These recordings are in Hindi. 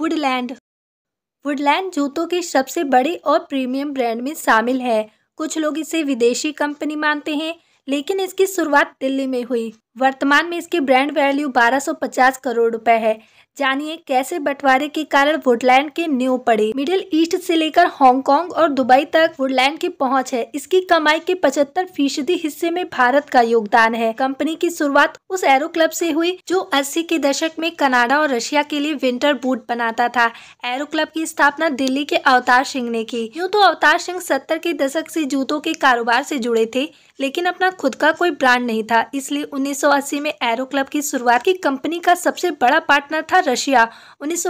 वुडलैंड वुडलैंड जूतों के सबसे बड़े और प्रीमियम ब्रांड में शामिल है कुछ लोग इसे विदेशी कंपनी मानते हैं लेकिन इसकी शुरुआत दिल्ली में हुई वर्तमान में इसकी ब्रांड वैल्यू 1250 करोड़ रुपए है जानिए कैसे बंटवारे के कारण वुडलैंड के न्यू पड़े मिडिल ईस्ट से लेकर हांगकांग और दुबई तक वुडलैंड की पहुंच है इसकी कमाई के 75 फीसदी हिस्से में भारत का योगदान है कंपनी की शुरुआत उस एरो क्लब से हुई जो 80 के दशक में कनाडा और रशिया के लिए विंटर बूट बनाता था एरो क्लब की स्थापना दिल्ली के अवतार सिंह ने की यूँ तो अवतार सिंह सत्तर के दशक से जूतों के कारोबार से जुड़े थे लेकिन अपना खुद का कोई ब्रांड नहीं था इसलिए उन्नीस 1980 में एरो क्लब की शुरुआत की कंपनी का सबसे बड़ा पार्टनर था रशिया उन्नीस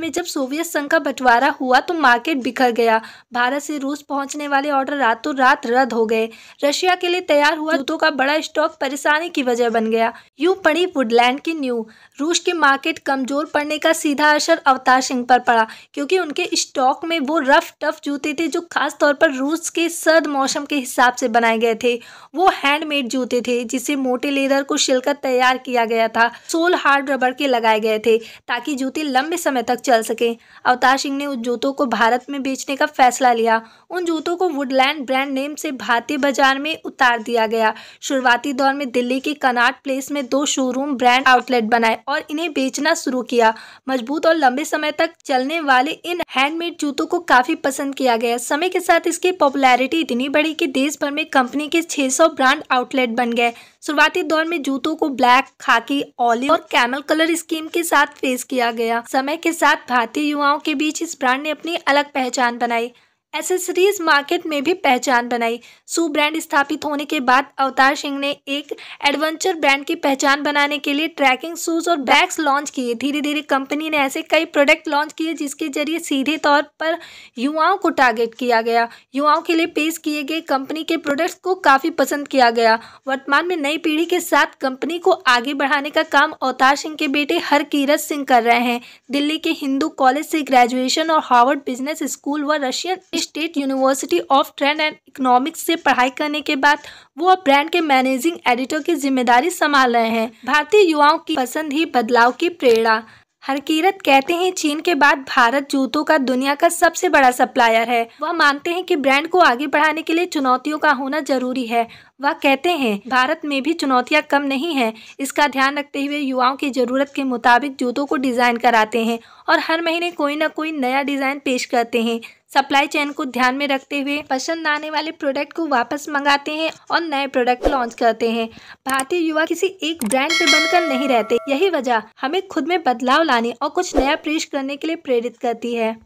में जब सोवियत संघ का बंटवारा हुआ तो मार्केट बिखर गया भारत से रूस पहुंचने वाले ऑर्डर रातों रात रद्द हो गए रशिया के लिए तैयार हुआ जूतों का बड़ा स्टॉक परेशानी की वजह बन गया यू पड़ी वुडलैंड की न्यू रूस के मार्केट कमजोर पड़ने का सीधा असर अवतार सिंह पर पड़ा क्योंकि उनके स्टॉक में वो रफ टफ जूते थे जो खास तौर पर रूस के सर्द मौसम के हिसाब से बनाए गए थे वो हैंडमेड जूते थे जिसे मोटे लेदर को सिलकर तैयार किया गया था सोल हार्ड रबर के लगाए गए थे ताकि जूते लंबे समय तक चल सके अवतार सिंह ने उन जूतों को भारत में बेचने का फैसला लिया उन जूतों को वुडलैंड ब्रांड नेम से भारतीय बाजार में उतार दिया गया शुरुआती दौर में दिल्ली के कनाट प्लेस में दो शोरूम ब्रांड आउटलेट बनाए और इन्हें बेचना शुरू किया मजबूत और लंबे समय तक चलने वाले इन हैंडमेड जूतों को काफी पसंद किया गया समय के साथ इसकी पॉपुलैरिटी इतनी बढ़ी कि देश भर में कंपनी के 600 ब्रांड आउटलेट बन गए शुरुआती दौर में जूतों को ब्लैक खाकी ऑलिव और कैमल कलर स्कीम के साथ फेस किया गया समय के साथ भारतीय युवाओं के बीच इस ब्रांड ने अपनी अलग पहचान बनाई एसेसरीज मार्केट में भी पहचान बनाई सू ब्रांड स्थापित होने के बाद अवतार सिंह ने एक एडवेंचर ब्रांड की पहचान बनाने के लिए ट्रैकिंग शूज और बैग्स लॉन्च किए धीरे धीरे कंपनी ने ऐसे कई प्रोडक्ट लॉन्च किए जिसके जरिए सीधे तौर पर युवाओं को टारगेट किया गया युवाओं के लिए पेश किए गए कंपनी के प्रोडक्ट्स को काफ़ी पसंद किया गया वर्तमान में नई पीढ़ी के साथ कंपनी को आगे बढ़ाने का काम अवतार सिंह के बेटे हरकीरत सिंह कर रहे हैं दिल्ली के हिंदू कॉलेज से ग्रेजुएशन और हार्वर्ड बिजनेस स्कूल व Russian State University of Trend and Economics से पढ़ाई करने के बाद वो अब ब्रांड के मैनेजिंग एडिटर की जिम्मेदारी संभाल रहे हैं भारतीय युवाओं की पसंद ही बदलाव की प्रेरणा हरकीरत कहते हैं चीन के बाद भारत जूतों का दुनिया का सबसे बड़ा सप्लायर है वह मानते हैं कि ब्रांड को आगे बढ़ाने के लिए चुनौतियों का होना जरूरी है वह कहते हैं भारत में भी चुनौतियां कम नहीं है इसका ध्यान रखते हुए युवाओं की ज़रूरत के मुताबिक जूतों को डिज़ाइन कराते हैं और हर महीने कोई ना कोई नया डिज़ाइन पेश करते हैं सप्लाई चेन को ध्यान में रखते हुए पसंद आने वाले प्रोडक्ट को वापस मंगाते हैं और नए प्रोडक्ट लॉन्च करते हैं भारतीय युवा किसी एक ब्रांड पे बनकर नहीं रहते यही वजह हमें खुद में बदलाव लाने और कुछ नया पेश करने के लिए प्रेरित करती है